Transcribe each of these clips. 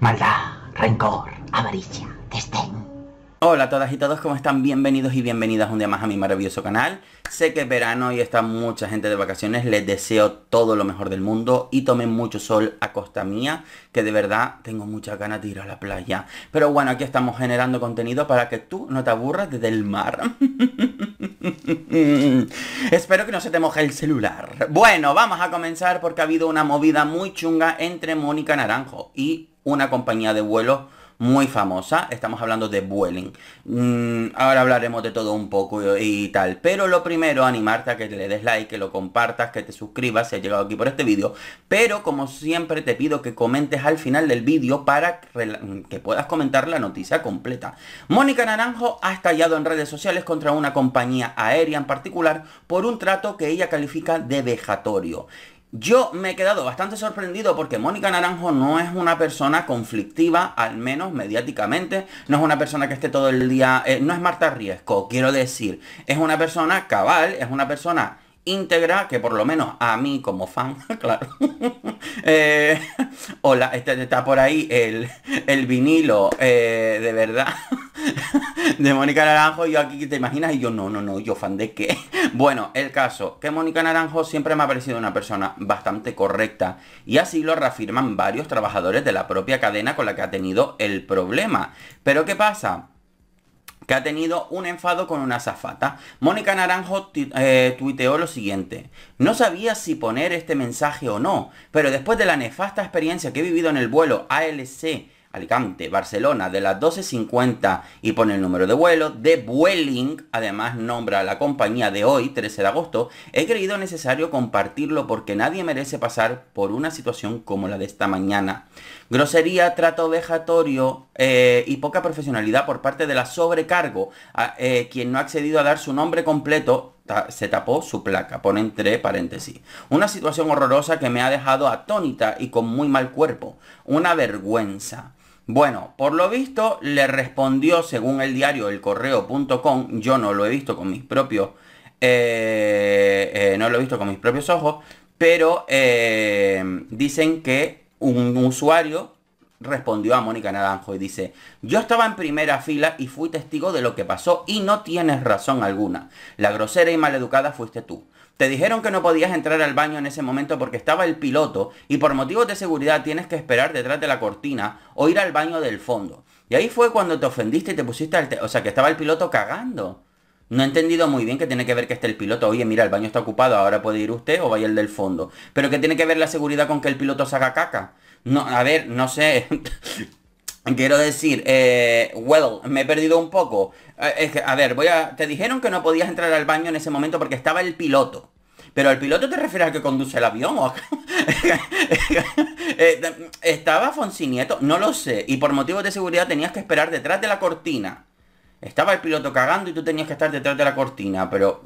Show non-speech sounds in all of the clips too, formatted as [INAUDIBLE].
Maldad, rencor, avaricia, desdén. Hola a todas y todos, ¿cómo están? Bienvenidos y bienvenidas un día más a mi maravilloso canal. Sé que es verano y está mucha gente de vacaciones, les deseo todo lo mejor del mundo y tomen mucho sol a costa mía, que de verdad tengo muchas ganas de ir a la playa. Pero bueno, aquí estamos generando contenido para que tú no te aburras desde el mar. [LAUGHS] Espero que no se te moje el celular. Bueno, vamos a comenzar porque ha habido una movida muy chunga entre Mónica Naranjo y una compañía de vuelo muy famosa. Estamos hablando de Vueling. Mm, ahora hablaremos de todo un poco y, tal. Pero lo primero, animarte a que le des like, que lo compartas, que te suscribas si has llegado aquí por este vídeo. Pero como siempre te pido que comentes al final del vídeo para que puedas comentar la noticia completa. Mónica Naranjo ha estallado en redes sociales contra una compañía aérea en particular por un trato que ella califica de vejatorio. Yo me he quedado bastante sorprendido porque Mónica Naranjo no es una persona conflictiva, al menos mediáticamente, no es una persona que esté todo el día, eh, no es Marta Riesco, quiero decir, es una persona cabal, es una persona íntegra que por lo menos a mí como fan, [LAUGHS] claro. Eh, hola, está, está, por ahí el, el vinilo, eh, de verdad, [LAUGHS] de Mónica Naranjo. Yo aquí, ¿te imaginas? Y yo, no, no, no, yo fan de qué. [LAUGHS] Bueno, el caso, que Mónica Naranjo siempre me ha parecido una persona bastante correcta. Y así lo reafirman varios trabajadores de la propia cadena con la que ha tenido el problema. Pero ¿qué pasa? que ha tenido un enfado con una azafata. Mónica Naranjo eh, tuiteó lo siguiente. No sabía si poner este mensaje o no, pero después de la nefasta experiencia que he vivido en el vuelo ALC Alicante, Barcelona, de las 12.50 y pone el número de vuelo. De Vueling, además nombra a la compañía de hoy, 13 de agosto. He creído necesario compartirlo porque nadie merece pasar por una situación como la de esta mañana. Grosería, trato vejatorio eh, y poca profesionalidad por parte de la sobrecargo, eh, quien no ha accedido a dar su nombre completo se tapó su placa, pone entre paréntesis. Una situación horrorosa que me ha dejado atónita y con muy mal cuerpo. Una vergüenza. Bueno, por lo visto le respondió, según el diario elcorreo.com, yo no lo he visto con mis propios, eh, eh, no lo he visto con mis propios ojos, pero eh, dicen que un usuario respondió a Mónica Naranjo y dice, yo estaba en primera fila y fui testigo de lo que pasó y no tienes razón alguna. La grosera y maleducada fuiste tú. Te dijeron que no podías entrar al baño en ese momento porque estaba el piloto y por motivos de seguridad tienes que esperar detrás de la cortina o ir al baño del fondo. Y ahí fue cuando te ofendiste y te pusiste al... O sea, que estaba el piloto cagando. No he entendido muy bien que tiene que ver que esté el piloto. Oye, mira, el baño está ocupado, ahora puede ir usted o vaya el del fondo. Pero que tiene que ver la seguridad con que el piloto haga caca. No, a ver, no sé. [LAUGHS] Quiero decir, eh, well, me he perdido un poco. Eh, a ver, voy a. Te dijeron que no podías entrar al baño en ese momento porque estaba el piloto. Pero el piloto te refieres al que conduce el avión o [LAUGHS] eh, estaba Fonsi Nieto, no lo sé. Y por motivos de seguridad tenías que esperar detrás de la cortina. Estaba el piloto cagando y tú tenías que estar detrás de la cortina, pero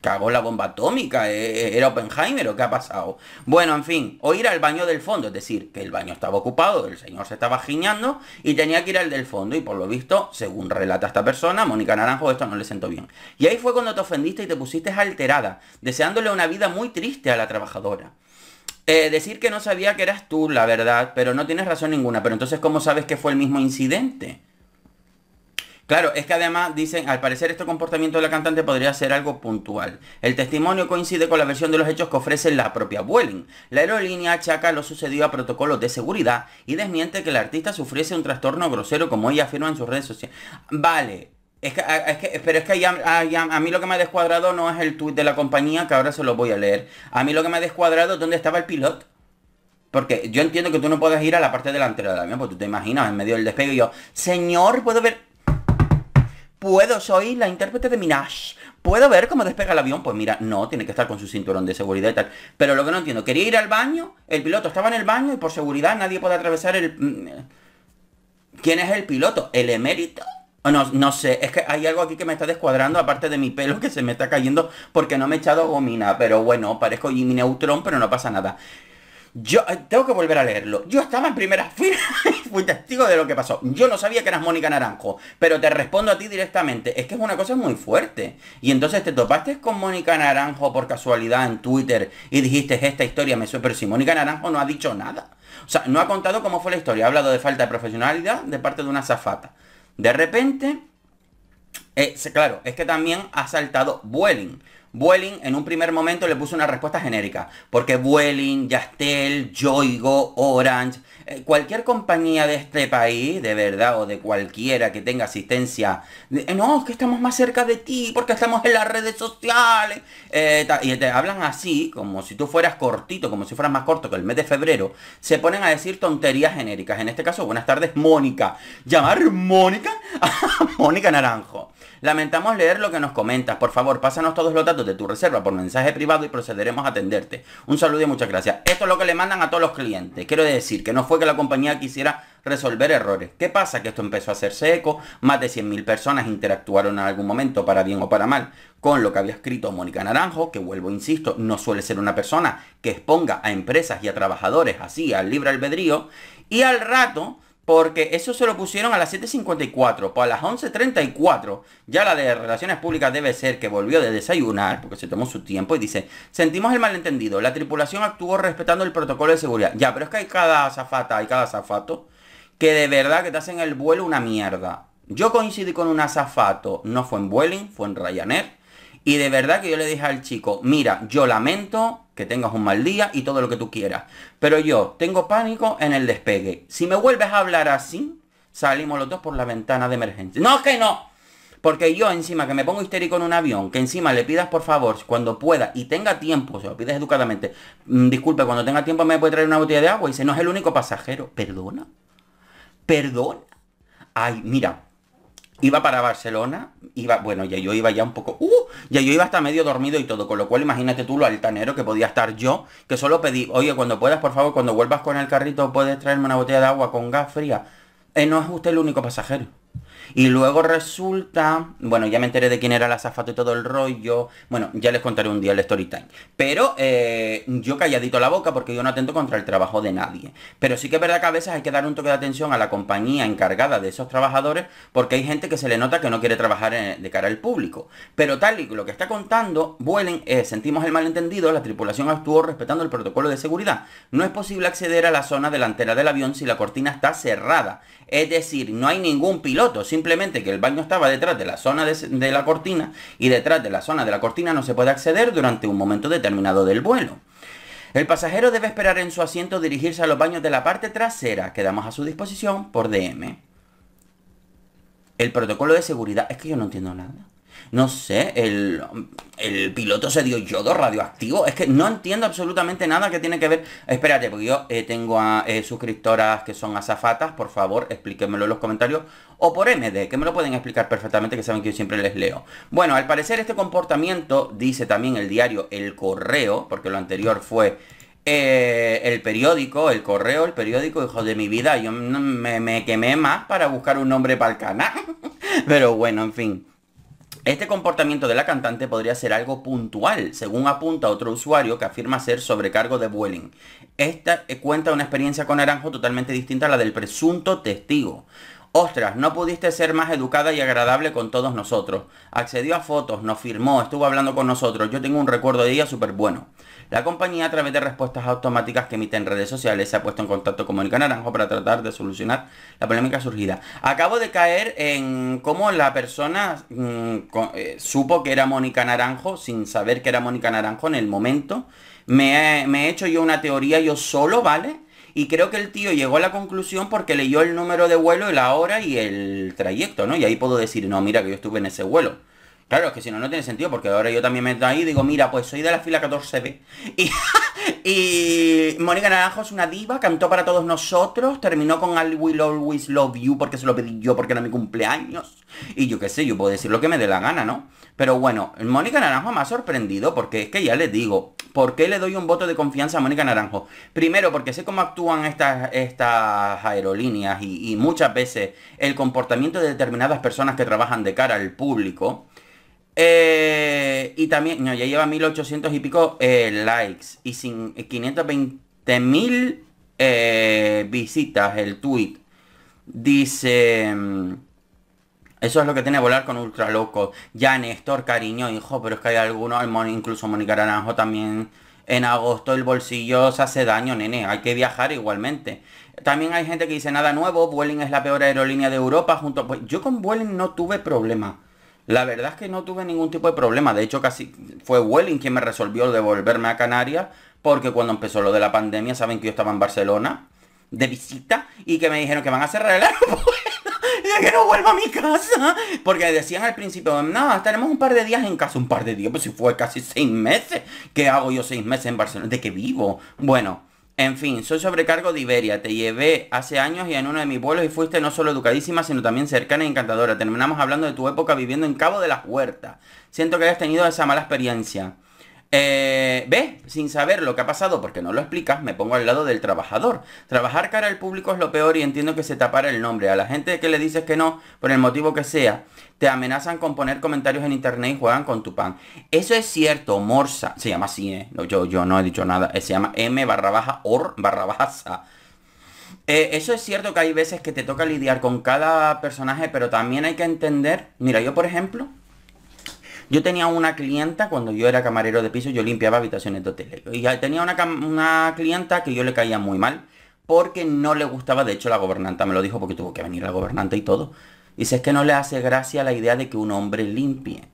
cagó la bomba atómica, eh, eh, era Oppenheimer o qué ha pasado. Bueno, en fin, o ir al baño del fondo, es decir, que el baño estaba ocupado, el señor se estaba giñando y tenía que ir al del fondo y por lo visto, según relata esta persona, Mónica Naranjo, esto no le sentó bien. Y ahí fue cuando te ofendiste y te pusiste alterada, deseándole una vida muy triste a la trabajadora. Eh, decir que no sabía que eras tú, la verdad, pero no tienes razón ninguna, pero entonces ¿cómo sabes que fue el mismo incidente? Claro, es que además dicen, al parecer este comportamiento de la cantante podría ser algo puntual. El testimonio coincide con la versión de los hechos que ofrece la propia Vueling. La aerolínea achaca lo sucedido a protocolos de seguridad y desmiente que la artista sufriese un trastorno grosero como ella afirma en sus redes sociales. Vale, es que, ah, es que, pero es que ah, a mí lo que me ha descuadrado no es el tuit de la compañía, que ahora se lo voy a leer. A mí lo que me ha descuadrado es dónde estaba el piloto. Porque yo entiendo que tú no puedes ir a la parte delantera del avión, porque tú te imaginas en medio del despegue y yo, señor, puedo ver... Puedo, soy la intérprete de Minaj. ¿Puedo ver cómo despega el avión? Pues mira, no, tiene que estar con su cinturón de seguridad y tal. Pero lo que no entiendo, quería ir al baño, el piloto estaba en el baño y por seguridad nadie puede atravesar el... Mm, ¿Quién es el piloto? ¿El emérito? No, no sé, es que hay algo aquí que me está descuadrando, aparte de mi pelo [LAUGHS] que se me está cayendo porque no me he echado gomina. Pero bueno, parezco mi Neutron, pero no pasa nada. Yo eh, tengo que volver a leerlo. Yo estaba en primera fila [LAUGHS] y fui testigo de lo que pasó. Yo no sabía que eras Mónica Naranjo, pero te respondo a ti directamente. Es que es una cosa muy fuerte. Y entonces te topaste con Mónica Naranjo por casualidad en Twitter y dijiste esta historia me suena. Pero si Mónica Naranjo no ha dicho nada. O sea, no ha contado cómo fue la historia. Ha hablado de falta de profesionalidad de parte de una zafata. De repente, eh, claro, es que también ha saltado Vueling Vueling en un primer momento le puso una respuesta genérica, porque Vueling, Yastel, Yoigo, Orange, eh, cualquier compañía de este país, de verdad, o de cualquiera que tenga asistencia, eh, no, es que estamos más cerca de ti, porque estamos en las redes sociales, eh, y te hablan así, como si tú fueras cortito, como si fueras más corto que el mes de febrero, se ponen a decir tonterías genéricas. En este caso, buenas tardes, Mónica. Llamar Mónica [LAUGHS] Mónica Naranjo. Lamentamos leer lo que nos comentas. Por favor, pásanos todos los datos de tu reserva por mensaje privado y procederemos a atenderte. Un saludo y muchas gracias. Esto es lo que le mandan a todos los clientes. Quiero decir que no fue que la compañía quisiera resolver errores. ¿Qué pasa? Que esto empezó a hacerse eco, más de 100.000 personas interactuaron en algún momento, para bien o para mal, con lo que había escrito Mónica Naranjo, que vuelvo, insisto, no suele ser una persona que exponga a empresas y a trabajadores así al libre albedrío, y al rato porque eso se lo pusieron a las 7.54, pues a las 11.34 ya la de Relaciones Públicas debe ser que volvió de desayunar, porque se tomó su tiempo y dice, sentimos el malentendido, la tripulación actuó respetando el protocolo de seguridad. Ya, pero es que hay cada azafata, hay cada azafato, que de verdad que te hacen el vuelo una mierda. Yo coincidí con un azafato, no fue en Vueling, fue en Ryanair, y de verdad que yo le dije al chico, mira, yo lamento que tengas un mal día y todo lo que tú quieras. Pero yo tengo pánico en el despegue. Si me vuelves a hablar así, salimos los dos por la ventana de emergencia. No, es que no. Porque yo encima que me pongo histérico en un avión, que encima le pidas por favor, cuando pueda y tenga tiempo, se lo pides educadamente, mm, disculpe, cuando tenga tiempo me puede traer una botella de agua y se no es el único pasajero. Perdona. Perdona. Ay, mira, Iba para Barcelona, iba, bueno, ya yo iba ya un poco, uh, ya yo iba hasta medio dormido y todo, con lo cual imagínate tú lo altanero que podía estar yo, que solo pedí, oye, cuando puedas, por favor, cuando vuelvas con el carrito, puedes traerme una botella de agua con gas fría. Eh, no es usted el único pasajero. Y luego resulta, bueno, ya me enteré de quién era la azafato y todo el rollo. Bueno, ya les contaré un día el story time. Pero eh, yo calladito la boca porque yo no atento contra el trabajo de nadie. Pero sí que es verdad que a veces hay que dar un toque de atención a la compañía encargada de esos trabajadores porque hay gente que se le nota que no quiere trabajar eh, de cara al público. Pero tal y lo que está contando, vuelen, sentimos el malentendido, la tripulación actuó respetando el protocolo de seguridad. No es posible acceder a la zona delantera del avión si la cortina está cerrada. Es decir, no hay ningún piloto simplemente que el baño estaba detrás de la zona de, la cortina y detrás de la zona de la cortina no se puede acceder durante un momento determinado del vuelo. El pasajero debe esperar en su asiento dirigirse a los baños de la parte trasera que damos a su disposición por DM. El protocolo de seguridad es que yo no entiendo nada no sé, el, piloto se dio yodo radioactivo. Es que no entiendo absolutamente nada que tiene que ver. Espérate, porque yo eh, tengo a eh, suscriptoras que son azafatas. Por favor, explíquenmelo en los comentarios. O por MD, que me lo pueden explicar perfectamente, que saben que yo siempre les leo. Bueno, al parecer este comportamiento, dice también el diario El Correo, porque lo anterior fue eh, el periódico, el correo, el periódico, hijo de mi vida, yo me quemé más para buscar un nombre para el canal. [LAUGHS] Pero bueno, en fin. Este comportamiento de la cantante podría ser algo puntual, según apunta otro usuario que afirma ser sobrecargo de Vueling. Esta eh, cuenta una experiencia con Naranjo totalmente distinta a la del presunto testigo. Ostras, no pudiste ser más educada y agradable con todos nosotros. Accedió a fotos, nos firmó, estuvo hablando con nosotros. Yo tengo un recuerdo de ella súper bueno. La compañía, a través de respuestas automáticas que emite en redes sociales, se ha puesto en contacto con Mónica Naranjo para tratar de solucionar la polémica surgida. Acabo de caer en cómo la persona mm, eh, supo que era Mónica Naranjo sin saber que era Mónica Naranjo en el momento. me he hecho yo una teoría yo solo, ¿vale? Y creo que el tío llegó a la conclusión porque leyó el número de vuelo, y la hora y el trayecto, ¿no? Y ahí puedo decir, no, mira que yo estuve en ese vuelo. Claro, es que si no, no tiene sentido, porque ahora yo también me meto ahí y digo, mira, pues soy de la fila 14B. [LAUGHS] Y, y Mónica Naranjo es una diva, cantó para todos nosotros, terminó con I Will Always Love You porque se lo pedí yo porque era mi cumpleaños. Y yo qué sé, yo puedo decir lo que me dé la gana, ¿no? Pero bueno, Mónica Naranjo me ha sorprendido porque es que ya les digo, ¿Por qué le doy un voto de confianza a Mónica Naranjo? Primero, porque sé cómo actúan estas, estas aerolíneas y, muchas veces el comportamiento de determinadas personas que trabajan de cara al público. Eh, y también, no, ya lleva 1800 y pico eh, likes y sin 520 eh, visitas el tweet. Dice... Mm, eso es lo que tiene volar con Ultra loco Ya Néstor, cariño, hijo, pero es que hay algunos, incluso Mónica Aranjo también. En agosto el bolsillo se hace daño, nene. Hay que viajar igualmente. También hay gente que dice nada nuevo. Vueling es la peor aerolínea de Europa. Junto pues yo con Vueling no tuve problema. La verdad es que no tuve ningún tipo de problema. De hecho, casi fue Vueling quien me resolvió devolverme a Canarias. Porque cuando empezó lo de la pandemia, saben que yo estaba en Barcelona de visita y que me dijeron que van a cerrar el aeropuerto que no vuelva a mi casa. Porque decían al principio, no, estaremos un par de días en casa. Un par de días, pues si fue casi seis meses. que hago yo seis meses en Barcelona? ¿De qué vivo? Bueno, en fin, soy sobrecargo de Iberia. Te llevé hace años y en uno de mis vuelos y fuiste no solo educadísima, sino también cercana y e encantadora. Terminamos hablando de tu época viviendo en Cabo de las Huertas. Siento que hayas tenido esa mala experiencia. Eh, ve, Sin saber lo que ha pasado, porque no lo explicas, me pongo al lado del trabajador. Trabajar cara al público es lo peor y entiendo que se tapara el nombre. A la gente que le dices que no, por el motivo que sea, te amenazan con poner comentarios en internet y juegan con tu pan. Eso es cierto, Morsa. Se llama así, ¿eh? No, yo, yo no he dicho nada. Eh, se llama M barra baja or barra baja eh, eso es cierto que hay veces que te toca lidiar con cada personaje, pero también hay que entender... Mira, yo por ejemplo, yo tenía una clienta, cuando yo era camarero de piso, yo limpiaba habitaciones de hoteles. Y tenía una, una clienta que yo le caía muy mal, porque no le gustaba, de hecho la gobernanta me lo dijo porque tuvo que venir la gobernanta y todo. Dice, es que no le hace gracia la idea de que un hombre limpie.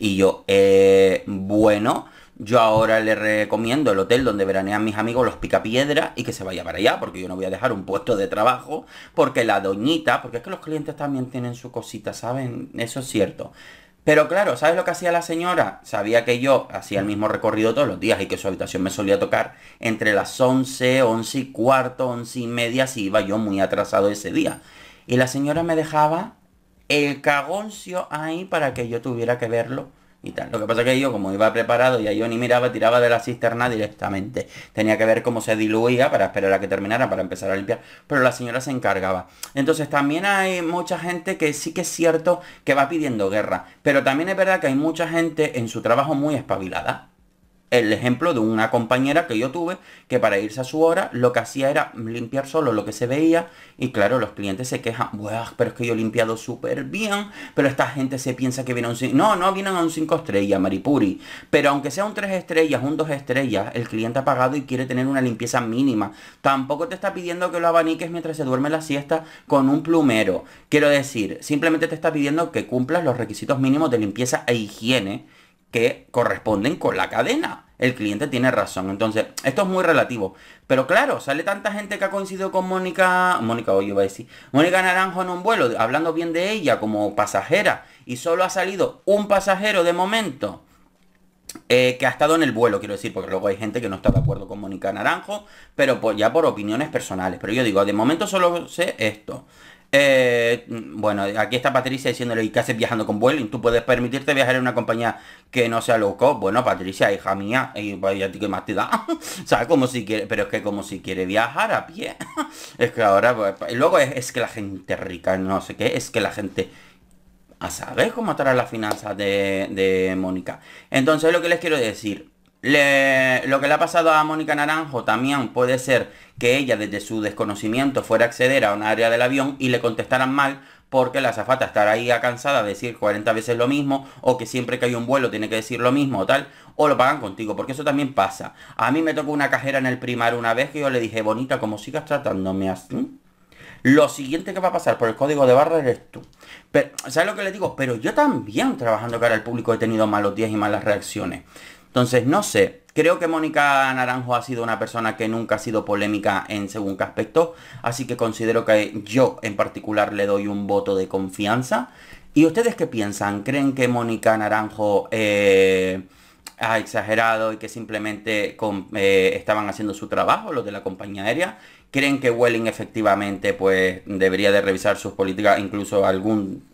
Y yo, eh, bueno, yo ahora le recomiendo el hotel donde veranean mis amigos los Picapiedra y que se vaya para allá, porque yo no voy a dejar un puesto de trabajo, porque la doñita, porque es que los clientes también tienen su cosita, ¿saben? Eso es cierto. Pero claro, ¿sabes lo que hacía la señora? Sabía que yo hacía el mismo recorrido todos los días y que su habitación me solía tocar entre las 11, 11 y cuarto, 11 y media, si iba yo muy atrasado ese día. Y la señora me dejaba el cagoncio ahí para que yo tuviera que verlo lo que pasa que yo, como iba preparado y a yo ni miraba, tiraba de la cisterna directamente. Tenía que ver cómo se diluía para esperar a que terminara, para empezar a limpiar, pero la señora se encargaba. Entonces también hay mucha gente que sí que es cierto que va pidiendo guerra, pero también es verdad que hay mucha gente en su trabajo muy espabilada el ejemplo de una compañera que yo tuve que para irse a su hora lo que hacía era limpiar solo lo que se veía y claro, los clientes se quejan, Buah, pero es que yo he limpiado súper bien, pero esta gente se piensa que viene a un 5, no, no vienen a un 5 estrellas, Maripuri, pero aunque sea un 3 estrellas, un 2 estrellas, el cliente ha pagado y quiere tener una limpieza mínima, tampoco te está pidiendo que lo abaniques mientras se duerme la siesta con un plumero, quiero decir, simplemente te está pidiendo que cumplas los requisitos mínimos de limpieza e higiene que corresponden con la cadena. El cliente tiene razón. Entonces, esto es muy relativo. Pero claro, sale tanta gente que ha coincidido con Mónica, Mónica hoy iba a decir, Mónica Naranjo en un vuelo, hablando bien de ella como pasajera, y solo ha salido un pasajero de momento. Eh, que ha estado en el vuelo, quiero decir, porque luego hay gente que no está de acuerdo con Mónica Naranjo, pero pues ya por opiniones personales. Pero yo digo, de momento solo sé esto. Eh, mm, bueno, aquí está Patricia diciéndole, ¿y qué haces viajando con y ¿Tú puedes permitirte viajar en una compañía que no sea loco? Bueno, Patricia, hija mía, y vaya ti que más te da. [LAUGHS] o sea, como si quiere, pero es que como si quiere viajar a pie. [LAUGHS] es que ahora, pues, pues, luego es, que la gente rica, no sé qué, es que la gente... A saber cómo estará las finanzas de, de Mónica. Entonces lo que les quiero decir lo que le ha pasado a Mónica Naranjo también puede ser que ella desde su desconocimiento fuera a acceder a un área del avión y le contestaran mal porque la azafata estará ahí cansada de decir 40 veces lo mismo o que siempre que hay un vuelo tiene que decir lo mismo o tal, o lo pagan contigo, porque eso también pasa. A mí me tocó una cajera en el primar una vez que yo le dije, bonita, como sigas tratándome así, lo siguiente que va a pasar por el código de barra eres tú. Pero, ¿Sabes lo que le digo? Pero yo también trabajando cara al público he tenido malos días y malas reacciones. Entonces, no sé, creo que Mónica Naranjo ha sido una persona que nunca ha sido polémica en según qué aspecto, así que considero que yo en particular le doy un voto de confianza. ¿Y ustedes qué piensan? ¿Creen que Mónica Naranjo... Eh, ha exagerado y que simplemente eh, estaban haciendo su trabajo, los de la compañía aérea. Creen que Welling efectivamente pues debería de revisar sus políticas, incluso algún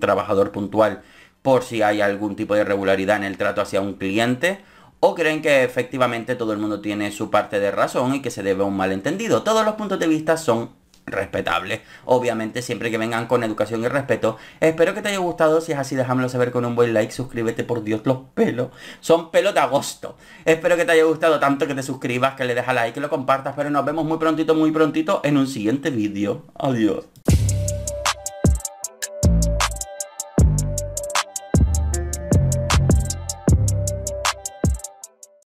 trabajador puntual por si hay algún tipo de irregularidad en el trato hacia un cliente? ¿O creen que efectivamente todo el mundo tiene su parte de razón y que se debe a un malentendido? Todos los puntos de vista son respetables. Obviamente siempre que vengan con educación y respeto. Espero que te haya gustado. Si es así, déjamelo saber con un buen like. Suscríbete, por Dios, los pelos. Son pelos de agosto. Espero que te haya gustado tanto que te suscribas, que le dejas like, que lo compartas. Pero nos vemos muy prontito, muy prontito en un siguiente vídeo. Adiós.